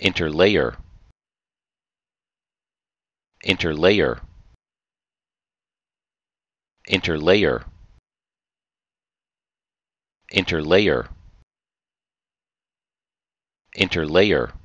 interlayer interlayer interlayer interlayer interlayer